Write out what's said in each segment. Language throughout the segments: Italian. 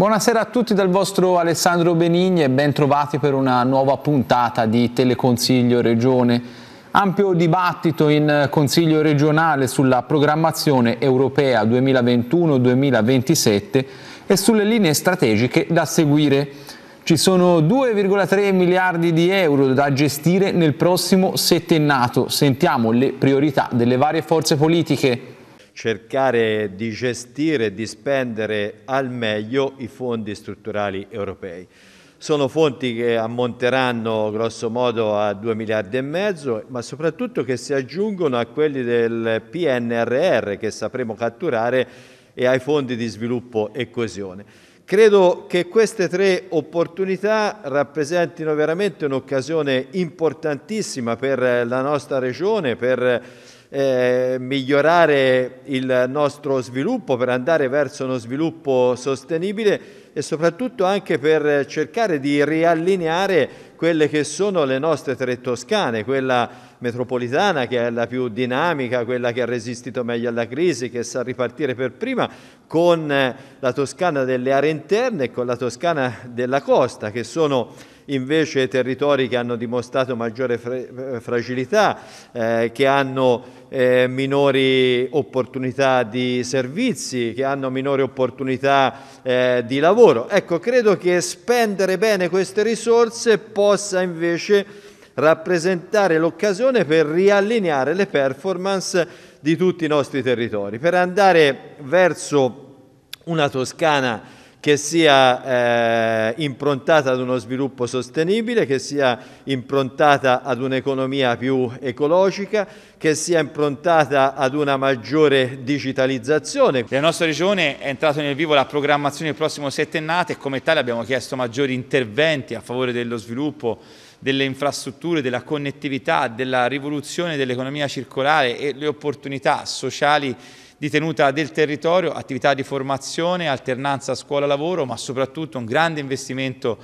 Buonasera a tutti dal vostro Alessandro Benigni e ben trovati per una nuova puntata di Teleconsiglio Regione. Ampio dibattito in Consiglio regionale sulla programmazione europea 2021-2027 e sulle linee strategiche da seguire. Ci sono 2,3 miliardi di euro da gestire nel prossimo settennato. Sentiamo le priorità delle varie forze politiche cercare di gestire e di spendere al meglio i fondi strutturali europei. Sono fonti che ammonteranno grosso modo a 2 miliardi e mezzo, ma soprattutto che si aggiungono a quelli del PNRR che sapremo catturare e ai fondi di sviluppo e coesione. Credo che queste tre opportunità rappresentino veramente un'occasione importantissima per la nostra regione, per eh, migliorare il nostro sviluppo, per andare verso uno sviluppo sostenibile e soprattutto anche per cercare di riallineare quelle che sono le nostre tre toscane, quella metropolitana che è la più dinamica, quella che ha resistito meglio alla crisi, che sa ripartire per prima, con eh, la Toscana delle aree interne e con la Toscana della costa, che sono invece territori che hanno dimostrato maggiore eh, fragilità, eh, che hanno eh, minori opportunità di servizi, che hanno minori opportunità eh, di lavoro. Ecco, credo che spendere bene queste risorse possa invece rappresentare l'occasione per riallineare le performance di tutti i nostri territori, per andare verso una Toscana che sia eh, improntata ad uno sviluppo sostenibile, che sia improntata ad un'economia più ecologica, che sia improntata ad una maggiore digitalizzazione. La nostra regione è entrata nel vivo la programmazione del prossimo settennato e come tale abbiamo chiesto maggiori interventi a favore dello sviluppo delle infrastrutture, della connettività, della rivoluzione dell'economia circolare e le opportunità sociali di tenuta del territorio, attività di formazione, alternanza scuola-lavoro, ma soprattutto un grande investimento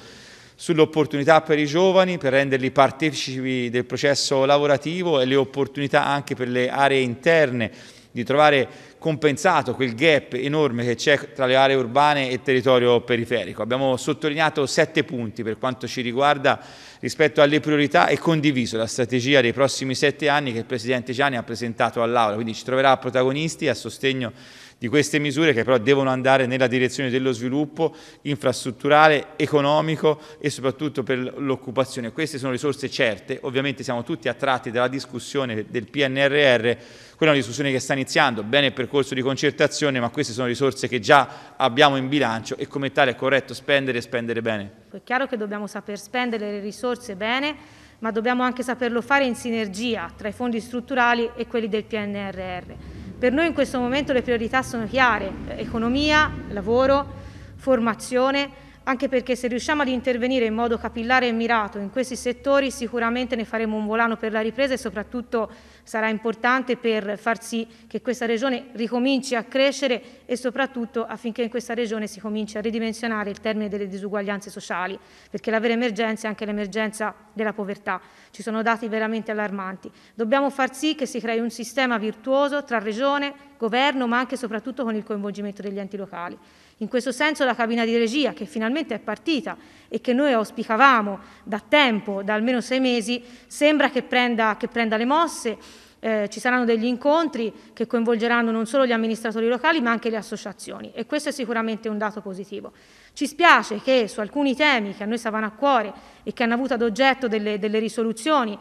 sull'opportunità per i giovani, per renderli partecipi del processo lavorativo e le opportunità anche per le aree interne di trovare compensato quel gap enorme che c'è tra le aree urbane e territorio periferico. Abbiamo sottolineato sette punti per quanto ci riguarda rispetto alle priorità e condiviso la strategia dei prossimi sette anni che il Presidente Gianni ha presentato all'Aula, quindi ci troverà protagonisti a sostegno di queste misure che però devono andare nella direzione dello sviluppo infrastrutturale, economico e soprattutto per l'occupazione. Queste sono risorse certe, ovviamente siamo tutti attratti dalla discussione del PNRR, quella è una discussione che sta iniziando, bene il percorso di concertazione, ma queste sono risorse che già abbiamo in bilancio e come tale è corretto spendere e spendere bene. È chiaro che dobbiamo saper spendere le risorse bene, ma dobbiamo anche saperlo fare in sinergia tra i fondi strutturali e quelli del PNRR. Per noi in questo momento le priorità sono chiare, eh, economia, lavoro, formazione, anche perché se riusciamo ad intervenire in modo capillare e mirato in questi settori sicuramente ne faremo un volano per la ripresa e soprattutto sarà importante per far sì che questa regione ricominci a crescere e soprattutto affinché in questa regione si cominci a ridimensionare il termine delle disuguaglianze sociali, perché la vera emergenza è anche l'emergenza della povertà. Ci sono dati veramente allarmanti. Dobbiamo far sì che si crei un sistema virtuoso tra regione, governo, ma anche e soprattutto con il coinvolgimento degli enti locali. In questo senso la cabina di regia, che finalmente è partita e che noi auspicavamo da tempo, da almeno sei mesi, sembra che prenda, che prenda le mosse. Eh, ci saranno degli incontri che coinvolgeranno non solo gli amministratori locali ma anche le associazioni e questo è sicuramente un dato positivo. Ci spiace che su alcuni temi che a noi stavano a cuore e che hanno avuto ad oggetto delle, delle risoluzioni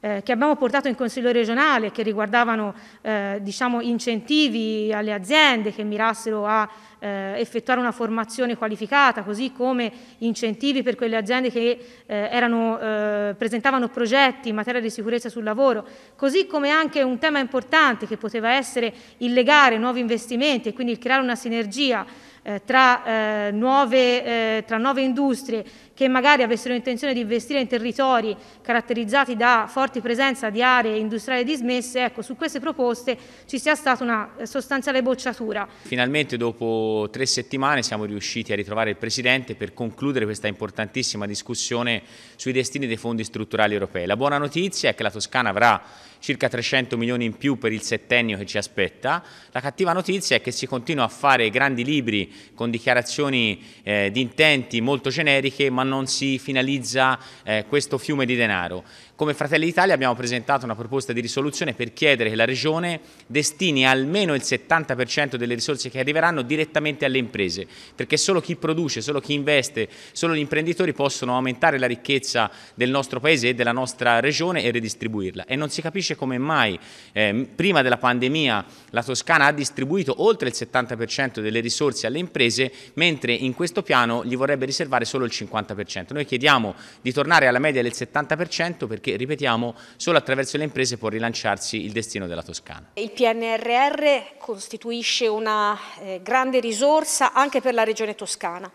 eh, che abbiamo portato in Consiglio regionale, che riguardavano eh, diciamo, incentivi alle aziende che mirassero a eh, effettuare una formazione qualificata, così come incentivi per quelle aziende che eh, erano, eh, presentavano progetti in materia di sicurezza sul lavoro, così come anche un tema importante che poteva essere il legare nuovi investimenti e quindi il creare una sinergia eh, tra, eh, nuove, eh, tra nuove industrie che magari avessero intenzione di investire in territori caratterizzati da forti presenza di aree industriali dismesse, ecco, su queste proposte ci sia stata una eh, sostanziale bocciatura. Finalmente dopo tre settimane siamo riusciti a ritrovare il Presidente per concludere questa importantissima discussione sui destini dei fondi strutturali europei. La buona notizia è che la Toscana avrà circa 300 milioni in più per il settennio che ci aspetta. La cattiva notizia è che si continua a fare grandi libri con dichiarazioni eh, di intenti molto generiche ma non si finalizza eh, questo fiume di denaro. Come Fratelli d'Italia abbiamo presentato una proposta di risoluzione per chiedere che la Regione destini almeno il 70% delle risorse che arriveranno direttamente alle imprese, perché solo chi produce, solo chi investe, solo gli imprenditori possono aumentare la ricchezza del nostro Paese e della nostra Regione e redistribuirla. E non si capisce come mai eh, prima della pandemia la Toscana ha distribuito oltre il 70% delle risorse alle imprese, mentre in questo piano gli vorrebbe riservare solo il 50%. 70%. Noi chiediamo di tornare alla media del 70% perché, ripetiamo, solo attraverso le imprese può rilanciarsi il destino della Toscana. Il PNRR costituisce una grande risorsa anche per la regione toscana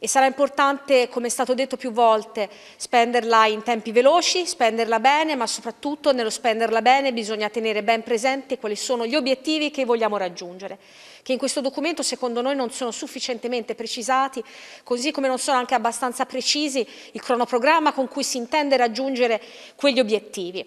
e sarà importante, come è stato detto più volte, spenderla in tempi veloci, spenderla bene, ma soprattutto nello spenderla bene bisogna tenere ben presente quali sono gli obiettivi che vogliamo raggiungere che in questo documento secondo noi non sono sufficientemente precisati, così come non sono anche abbastanza precisi il cronoprogramma con cui si intende raggiungere quegli obiettivi.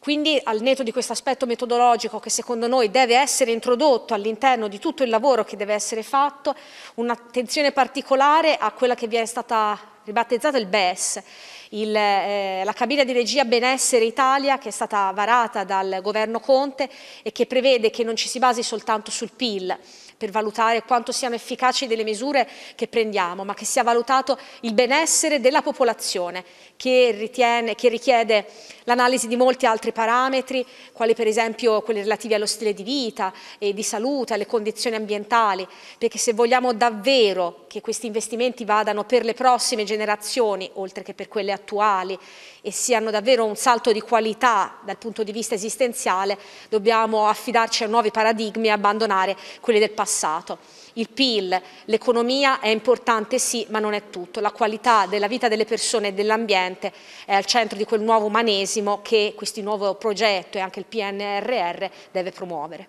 Quindi al netto di questo aspetto metodologico che secondo noi deve essere introdotto all'interno di tutto il lavoro che deve essere fatto, un'attenzione particolare a quella che vi è stata ribattezzata il BES, il, eh, la cabina di regia Benessere Italia che è stata varata dal governo Conte e che prevede che non ci si basi soltanto sul PIL, per valutare quanto siano efficaci delle misure che prendiamo, ma che sia valutato il benessere della popolazione che, ritiene, che richiede l'analisi di molti altri parametri, quali per esempio quelli relativi allo stile di vita e di salute, alle condizioni ambientali, perché se vogliamo davvero che questi investimenti vadano per le prossime generazioni, oltre che per quelle attuali, e siano davvero un salto di qualità dal punto di vista esistenziale, dobbiamo affidarci a nuovi paradigmi e abbandonare quelli del passato passato. Il PIL, l'economia è importante sì, ma non è tutto. La qualità della vita delle persone e dell'ambiente è al centro di quel nuovo umanesimo che questo nuovo progetto e anche il PNRR deve promuovere.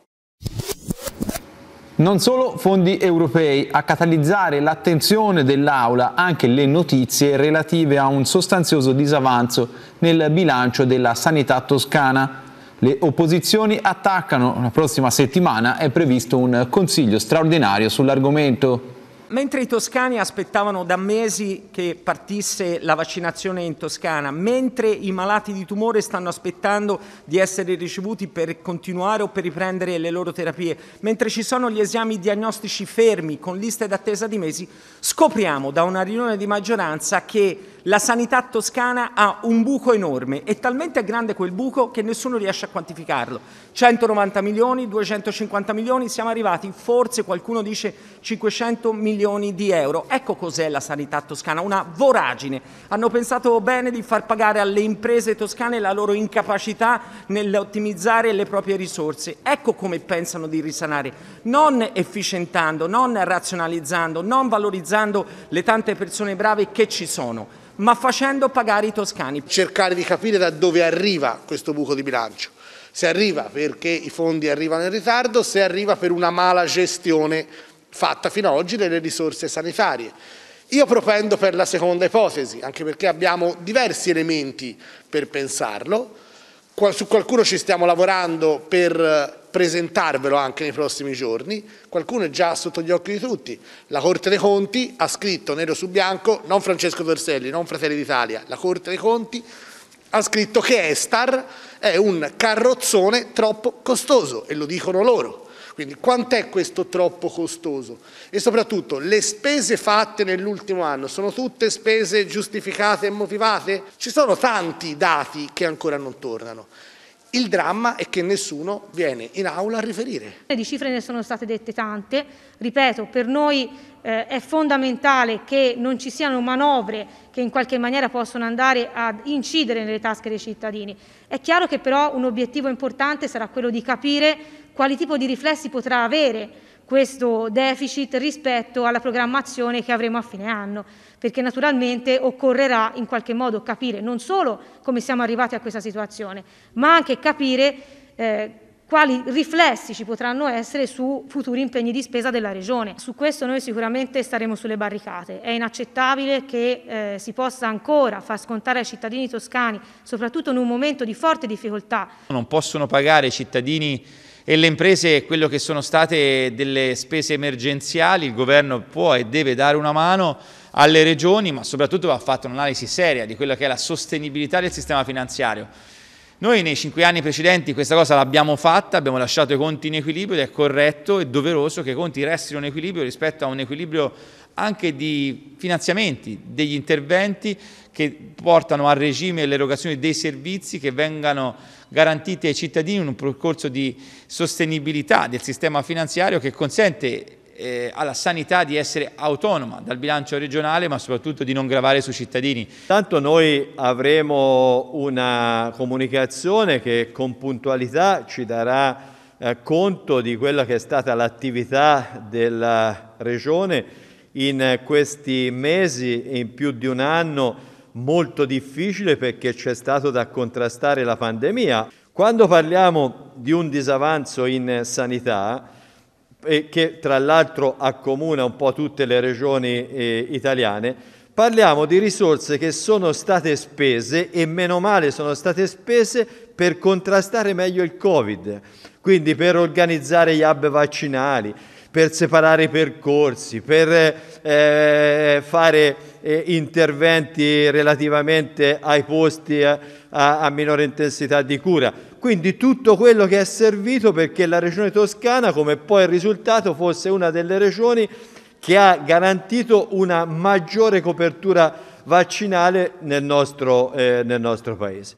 Non solo fondi europei, a catalizzare l'attenzione dell'Aula anche le notizie relative a un sostanzioso disavanzo nel bilancio della sanità toscana le opposizioni attaccano, la prossima settimana è previsto un consiglio straordinario sull'argomento. Mentre i toscani aspettavano da mesi che partisse la vaccinazione in Toscana, mentre i malati di tumore stanno aspettando di essere ricevuti per continuare o per riprendere le loro terapie, mentre ci sono gli esami diagnostici fermi con liste d'attesa di mesi, scopriamo da una riunione di maggioranza che la sanità toscana ha un buco enorme e talmente grande quel buco che nessuno riesce a quantificarlo. 190 milioni, 250 milioni, siamo arrivati, forse qualcuno dice 500 milioni milioni di euro. Ecco cos'è la sanità toscana, una voragine. Hanno pensato bene di far pagare alle imprese toscane la loro incapacità nell'ottimizzare le proprie risorse. Ecco come pensano di risanare, non efficientando, non razionalizzando, non valorizzando le tante persone brave che ci sono ma facendo pagare i toscani. Cercare di capire da dove arriva questo buco di bilancio. Se arriva perché i fondi arrivano in ritardo, se arriva per una mala gestione fatta fino ad oggi delle risorse sanitarie. Io propendo per la seconda ipotesi, anche perché abbiamo diversi elementi per pensarlo, su qualcuno ci stiamo lavorando per presentarvelo anche nei prossimi giorni, qualcuno è già sotto gli occhi di tutti. La Corte dei Conti ha scritto nero su bianco, non Francesco Torselli, non Fratelli d'Italia, la Corte dei Conti ha scritto che Estar è un carrozzone troppo costoso e lo dicono loro. Quindi quant'è questo troppo costoso? E soprattutto le spese fatte nell'ultimo anno sono tutte spese giustificate e motivate? Ci sono tanti dati che ancora non tornano. Il dramma è che nessuno viene in aula a riferire. Di cifre ne sono state dette tante, ripeto, per noi eh, è fondamentale che non ci siano manovre che in qualche maniera possono andare ad incidere nelle tasche dei cittadini. È chiaro che però un obiettivo importante sarà quello di capire quali tipo di riflessi potrà avere questo deficit rispetto alla programmazione che avremo a fine anno, perché naturalmente occorrerà in qualche modo capire non solo come siamo arrivati a questa situazione, ma anche capire eh, quali riflessi ci potranno essere su futuri impegni di spesa della Regione. Su questo noi sicuramente staremo sulle barricate. È inaccettabile che eh, si possa ancora far scontare ai cittadini toscani, soprattutto in un momento di forte difficoltà. Non possono pagare i cittadini e le imprese quello che sono state delle spese emergenziali, il governo può e deve dare una mano alle regioni, ma soprattutto va fatta un'analisi seria di quella che è la sostenibilità del sistema finanziario. Noi nei cinque anni precedenti questa cosa l'abbiamo fatta, abbiamo lasciato i conti in equilibrio ed è corretto e doveroso che i conti restino in equilibrio rispetto a un equilibrio anche di finanziamenti, degli interventi che portano al regime l'erogazione dei servizi che vengano garantiti ai cittadini in un percorso di sostenibilità del sistema finanziario che consente eh, alla sanità di essere autonoma dal bilancio regionale ma soprattutto di non gravare sui cittadini. Tanto noi avremo una comunicazione che con puntualità ci darà eh, conto di quella che è stata l'attività della Regione in questi mesi e in più di un anno molto difficile perché c'è stato da contrastare la pandemia. Quando parliamo di un disavanzo in sanità, e che tra l'altro accomuna un po' tutte le regioni eh, italiane, parliamo di risorse che sono state spese e meno male sono state spese per contrastare meglio il Covid, quindi per organizzare gli hub vaccinali, per separare i percorsi, per eh, fare eh, interventi relativamente ai posti a, eh, a, a minore intensità di cura quindi tutto quello che è servito perché la regione toscana, come poi il risultato, fosse una delle regioni che ha garantito una maggiore copertura vaccinale nel nostro, eh, nel nostro paese.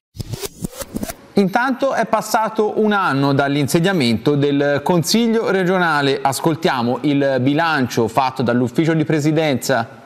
Intanto è passato un anno dall'insediamento del Consiglio regionale. Ascoltiamo il bilancio fatto dall'ufficio di presidenza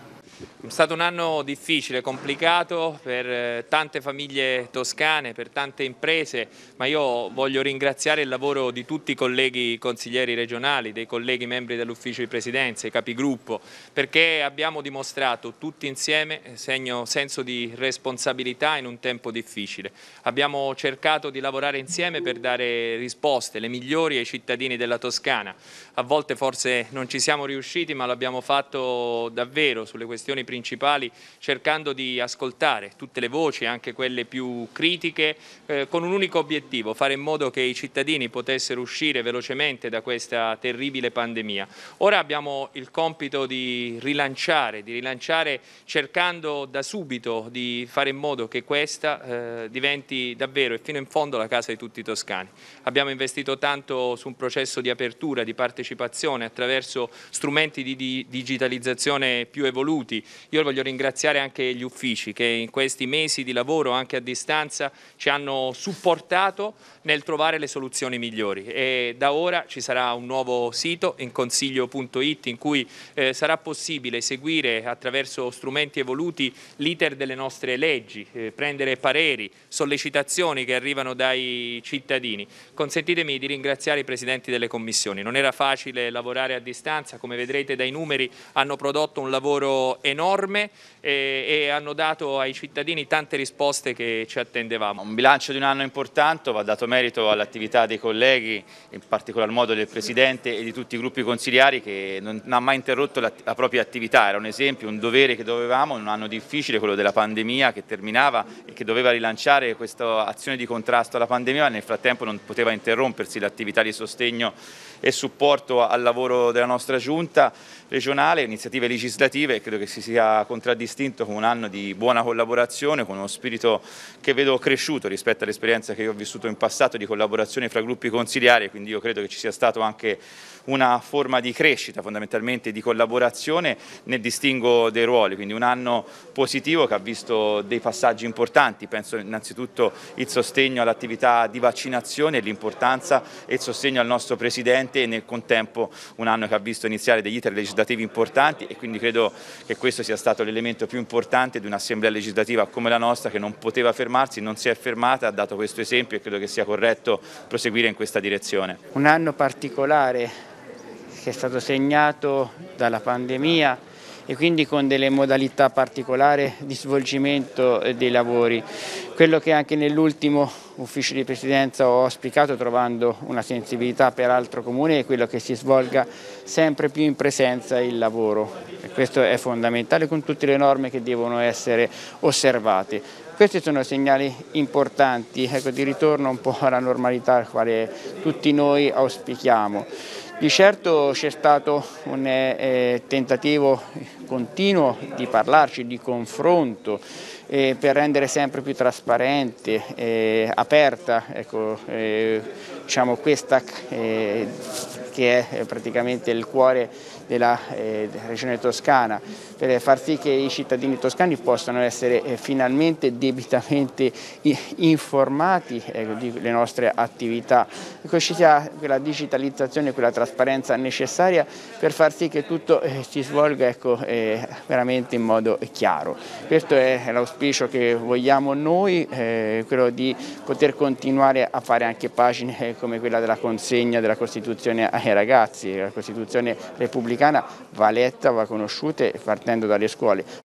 è stato un anno difficile, complicato per eh, tante famiglie toscane, per tante imprese, ma io voglio ringraziare il lavoro di tutti i colleghi consiglieri regionali, dei colleghi membri dell'ufficio di presidenza, i capigruppo, perché abbiamo dimostrato tutti insieme eh, segno, senso di responsabilità in un tempo difficile. Abbiamo cercato di lavorare insieme per dare risposte, le migliori ai cittadini della Toscana. A volte forse non ci siamo riusciti, ma l'abbiamo fatto davvero sulle questioni principali principali, cercando di ascoltare tutte le voci, anche quelle più critiche, eh, con un unico obiettivo, fare in modo che i cittadini potessero uscire velocemente da questa terribile pandemia. Ora abbiamo il compito di rilanciare, di rilanciare cercando da subito di fare in modo che questa eh, diventi davvero e fino in fondo la casa di tutti i toscani. Abbiamo investito tanto su un processo di apertura, di partecipazione attraverso strumenti di digitalizzazione più evoluti io voglio ringraziare anche gli uffici che in questi mesi di lavoro anche a distanza ci hanno supportato nel trovare le soluzioni migliori e da ora ci sarà un nuovo sito in consiglio.it in cui eh, sarà possibile seguire attraverso strumenti evoluti l'iter delle nostre leggi, eh, prendere pareri, sollecitazioni che arrivano dai cittadini. Consentitemi di ringraziare i presidenti delle commissioni, non era facile lavorare a distanza, come vedrete dai numeri hanno prodotto un lavoro enorme enorme e, eh, e hanno dato ai cittadini tante risposte che ci attendevamo. Un bilancio di un anno importante, va dato merito all'attività dei colleghi, in particolar modo del Presidente e di tutti i gruppi consigliari che non ha mai interrotto la, la propria attività, era un esempio, un dovere che dovevamo in un anno difficile, quello della pandemia che terminava e che doveva rilanciare questa azione di contrasto alla pandemia, ma nel frattempo non poteva interrompersi l'attività di sostegno e supporto al lavoro della nostra giunta regionale, iniziative legislative, credo che si sia contraddistinto con un anno di buona collaborazione, con uno spirito che vedo cresciuto rispetto all'esperienza che io ho vissuto in passato di collaborazione fra gruppi consigliari, quindi io credo che ci sia stata anche una forma di crescita fondamentalmente di collaborazione nel distingo dei ruoli, quindi un anno positivo che ha visto dei passaggi importanti, penso innanzitutto il sostegno all'attività di vaccinazione, l'importanza e il sostegno al nostro Presidente e nel contempo un anno che ha visto iniziare degli iter legislativi importanti e quindi credo che questo sia sia stato l'elemento più importante di un'assemblea legislativa come la nostra che non poteva fermarsi, non si è fermata, ha dato questo esempio e credo che sia corretto proseguire in questa direzione. Un anno particolare che è stato segnato dalla pandemia e quindi con delle modalità particolari di svolgimento dei lavori. Quello che anche nell'ultimo ufficio di presidenza ho auspicato trovando una sensibilità peraltro comune è quello che si svolga sempre più in presenza il lavoro. Questo è fondamentale con tutte le norme che devono essere osservate. Questi sono segnali importanti ecco, di ritorno un po' alla normalità al quale tutti noi auspichiamo. Di certo c'è stato un eh, tentativo continuo di parlarci, di confronto, eh, per rendere sempre più trasparente, eh, aperta ecco, eh, diciamo questa eh, che è eh, praticamente il cuore della eh, regione toscana, per far sì che i cittadini toscani possano essere eh, finalmente debitamente informati delle nostre attività, che ecco, ci sia quella digitalizzazione, quella trasparenza necessaria per far sì che tutto si svolga ecco, veramente in modo chiaro. Questo è l'auspicio che vogliamo noi, quello di poter continuare a fare anche pagine come quella della consegna della Costituzione ai ai eh, ragazzi, la Costituzione repubblicana va letta, va conosciuta partendo dalle scuole.